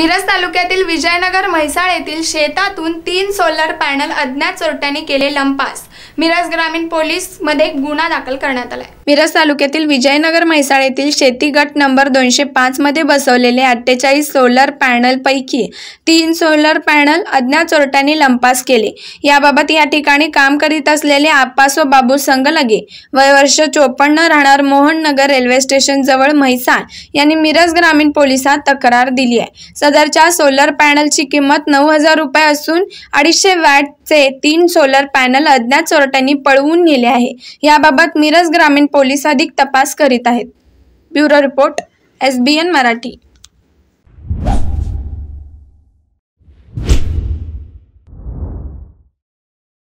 मिरज तालुक्यातील विजयनगर म्हैसाळ येथील शेतातून तीन सोलर पॅनल अज्ञात चोरट्यांनी केले लंपास मिरज ग्रामीण पोलीस मध्ये गुन्हा दाखल करण्यात आलाय मिरज तालुक्यातील विजयनगर म्हैसाळ येथील शेती गट नंबर दोनशे पाच मध्ये बसवलेले अठ्ठेचाळीस सोलर पॅनल पैकी तीन सोलर पॅनल अज्ञात चोरट्यांनी लंपास केले याबाबत या ठिकाणी काम करीत असलेले आप्पासो बाबू संगलगे वय वर्ष चोपन्न राहणार मोहन नगर रेल्वे स्टेशन जवळ म्हैसाळ यांनी मिरज ग्रामीण पोलिसात तक्रार दिली आहे सदरच्या सोलर पॅनलची किंमत नऊ हजार रुपये असून अडीचशे वॅट से तीन सोलर पॅनल अज्ञात चोरट्यांनी पळवून नेले आहे याबाबत मिरज ग्रामीण पोलीस अधिक तपास करीत आहेत bureau report S B N Marathi